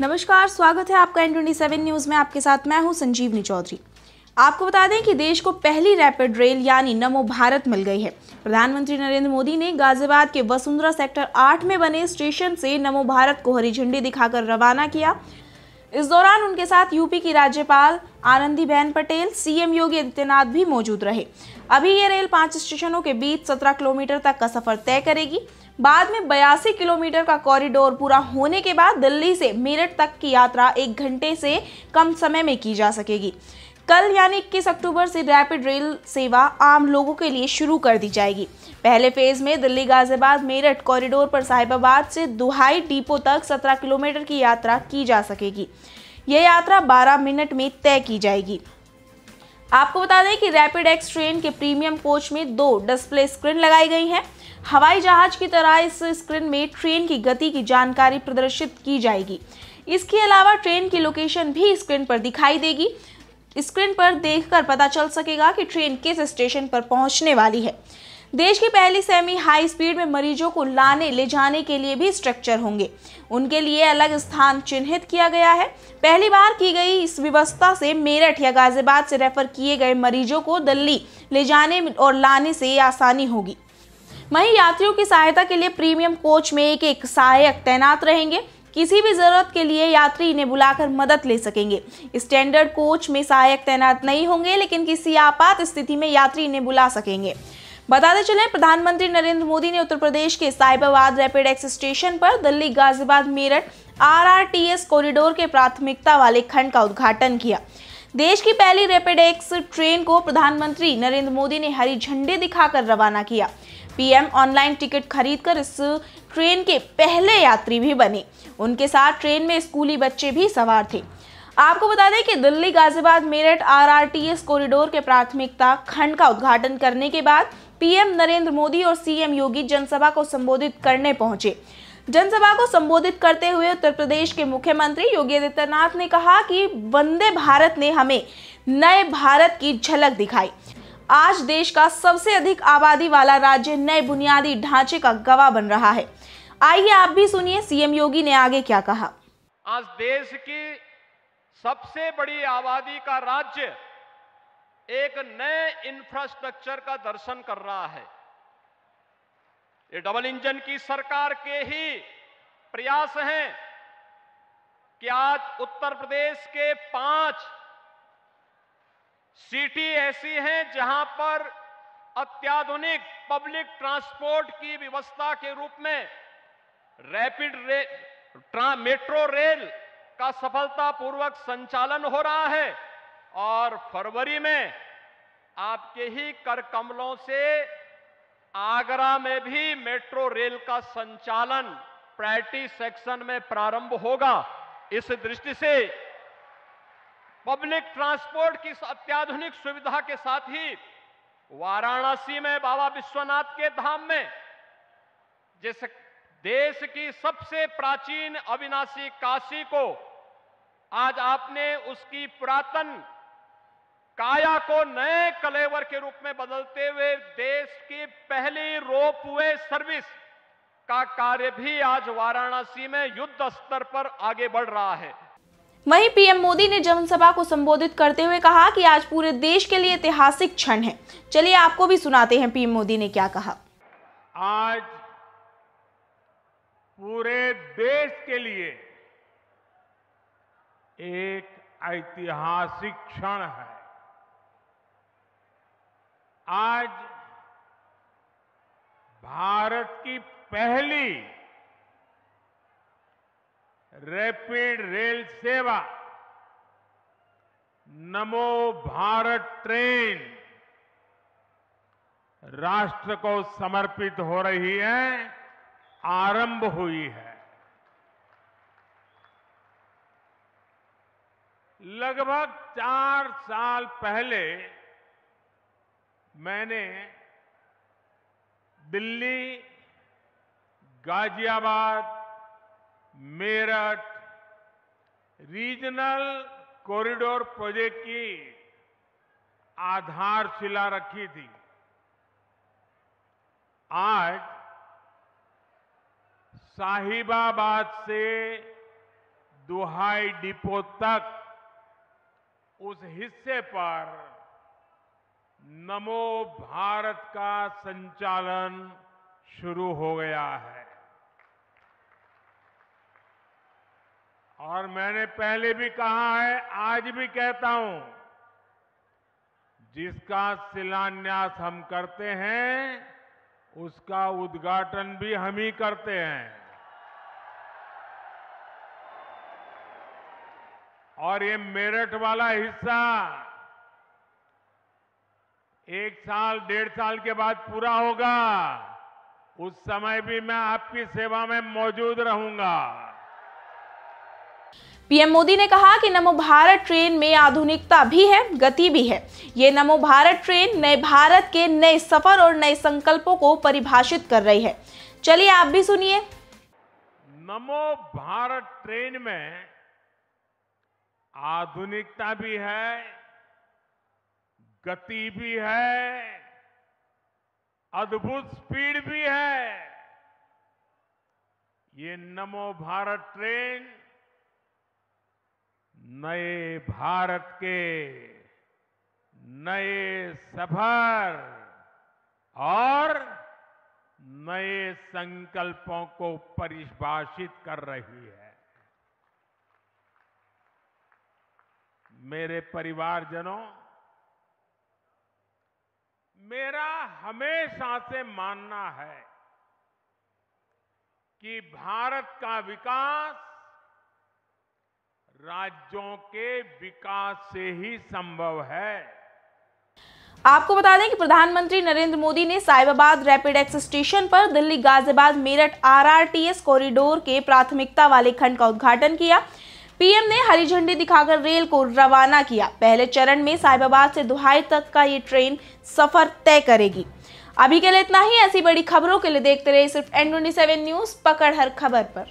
नमस्कार स्वागत है आपका एन ट्वेंटी न्यूज़ में आपके साथ मैं हूं संजीवनी चौधरी आपको बता दें कि देश को पहली रैपिड रेल यानी नमो भारत मिल गई है प्रधानमंत्री नरेंद्र मोदी ने गाजियाबाद के वसुंधरा सेक्टर 8 में बने स्टेशन से नमो भारत को हरी झंडी दिखाकर रवाना किया इस दौरान उनके साथ यूपी की राज्यपाल आनंदीबेन पटेल सीएम योगी आदित्यनाथ भी मौजूद रहे अभी ये रेल पांच स्टेशनों के बीच 17 किलोमीटर तक का सफर तय करेगी बाद में बयासी किलोमीटर का कॉरिडोर पूरा होने के बाद दिल्ली से मेरठ तक की यात्रा एक घंटे से कम समय में की जा सकेगी कल यानी इक्कीस अक्टूबर से रैपिड रेल सेवा आम लोगों के लिए शुरू कर दी जाएगी पहले फेज में दिल्ली गाजियाबाद मेरठ कॉरिडोर पर साहिबाबाद से दुहाई डिपो तक 17 किलोमीटर की यात्रा की जा सकेगी यह यात्रा 12 मिनट में तय की जाएगी आपको बता दें कि रैपिड एक्स ट्रेन के प्रीमियम कोच में दो डिस्प्ले स्क्रीन लगाई गई हैं हवाई जहाज की तरह इस स्क्रीन में ट्रेन की गति की जानकारी प्रदर्शित की जाएगी इसके अलावा ट्रेन की लोकेशन भी स्क्रीन पर दिखाई देगी स्क्रीन पर देखकर पता चल सकेगा कि ट्रेन किस स्टेशन पर पहुंचने वाली है देश की पहली सेमी हाई स्पीड में मरीजों को लाने ले जाने के लिए भी स्ट्रक्चर होंगे उनके लिए अलग स्थान चिन्हित किया गया है पहली बार की गई इस व्यवस्था से मेरठ या गाजियाबाद से रेफर किए गए मरीजों को दिल्ली ले जाने और लाने से आसानी होगी वहीं यात्रियों की सहायता के लिए प्रीमियम कोच में एक एक सहायक तैनात रहेंगे किसी भी ज़रूरत के लिए यात्री इन्हें बुलाकर मदद ले सकेंगे स्टैंडर्ड कोच में सहायक तैनात नहीं होंगे लेकिन किसी आपात स्थिति में यात्री इन्हें बुला सकेंगे बताते चले प्रधानमंत्री नरेंद्र मोदी ने उत्तर प्रदेश के साइबाबाद रैपिड एक्स स्टेशन पर दिल्ली गाजियाबाद मेरठ आरआरटीएस कॉरिडोर के प्राथमिकता वाले खंड का उद्घाटन किया देश की पहली रैपिड एक्स ट्रेन को प्रधानमंत्री नरेंद्र मोदी ने हरी झंडी दिखाकर रवाना किया पीएम ऑनलाइन टिकट खरीदकर इस ट्रेन के पहले यात्री भी बने उनके साथ ट्रेन में स्कूली बच्चे भी सवार थे आपको बता दें कि दिल्ली गाजियाबाद मेरठ आरआरटीएस कॉरिडोर के प्राथमिकता खंड का उद्घाटन करने के बाद पीएम नरेंद्र मोदी और सीएम योगी जनसभा को संबोधित करने पहुंचे जनसभा को संबोधित करते हुए उत्तर प्रदेश के मुख्यमंत्री योगी आदित्यनाथ ने कहा कि वंदे भारत ने हमें नए भारत की झलक दिखाई आज देश का सबसे अधिक आबादी वाला राज्य नए बुनियादी ढांचे का गवाह बन रहा है आइए आप भी सुनिए सीएम योगी ने आगे क्या कहा आज देश की सबसे बड़ी आबादी का राज्य एक नए इंफ्रास्ट्रक्चर का दर्शन कर रहा है ये डबल इंजन की सरकार के ही प्रयास हैं कि आज उत्तर प्रदेश के पांच सिटी ऐसी हैं जहां पर अत्याधुनिक पब्लिक ट्रांसपोर्ट की व्यवस्था के रूप में रैपिड रे, मेट्रो रेल का सफलतापूर्वक संचालन हो रहा है और फरवरी में आपके ही कर कमलों से आगरा में भी मेट्रो रेल का संचालन प्रैटी सेक्शन में प्रारंभ होगा इस दृष्टि से पब्लिक ट्रांसपोर्ट की अत्याधुनिक सुविधा के साथ ही वाराणसी में बाबा विश्वनाथ के धाम में जिस देश की सबसे प्राचीन अविनाशी काशी को आज आपने उसकी पुरातन काया को नए कलेवर के रूप में बदलते हुए देश की पहली रोप वे सर्विस का कार्य भी आज वाराणसी में युद्ध स्तर पर आगे बढ़ रहा है वहीं पीएम मोदी ने जनसभा को संबोधित करते हुए कहा कि आज पूरे देश के लिए ऐतिहासिक क्षण है चलिए आपको भी सुनाते हैं पीएम मोदी ने क्या कहा आज पूरे देश के लिए एक ऐतिहासिक क्षण है आज भारत की पहली रैपिड रेल सेवा नमो भारत ट्रेन राष्ट्र को समर्पित हो रही है आरंभ हुई है लगभग चार साल पहले मैंने Delhi Ghaziabad Meerut regional corridor project की आधारशिला रखी थी आज साहिबाबाद से दुहाई डिपो तक उस हिस्से पर नमो भारत का संचालन शुरू हो गया है और मैंने पहले भी कहा है आज भी कहता हूं जिसका शिलान्यास हम करते हैं उसका उद्घाटन भी हम ही करते हैं और ये मेरठ वाला हिस्सा एक साल डेढ़ साल के बाद पूरा होगा उस समय भी मैं आपकी सेवा में मौजूद रहूंगा पीएम मोदी ने कहा कि नमो भारत ट्रेन में आधुनिकता भी है गति भी है ये नमो भारत ट्रेन नए भारत के नए सफर और नए संकल्पों को परिभाषित कर रही है चलिए आप भी सुनिए नमो भारत ट्रेन में आधुनिकता भी है गति भी है अद्भुत स्पीड भी है ये नमो भारत ट्रेन नए भारत के नए सफर और नए संकल्पों को परिभाषित कर रही है मेरे परिवारजनों मेरा हमेशा से मानना है कि भारत का विकास राज्यों के विकास से ही संभव है आपको बता दें कि प्रधानमंत्री नरेंद्र मोदी ने साहिबाबाद रैपिड एक्स स्टेशन पर दिल्ली गाजियाबाद मेरठ आरआरटीएस कॉरिडोर के प्राथमिकता वाले खंड का उद्घाटन किया पीएम ने हरी झंडी दिखाकर रेल को रवाना किया पहले चरण में साहिबाबाद से दुहाई तक का ये ट्रेन सफर तय करेगी अभी के लिए इतना ही ऐसी बड़ी खबरों के लिए देखते रहे सिर्फ एन ट्वेंटी न्यूज पकड़ हर खबर पर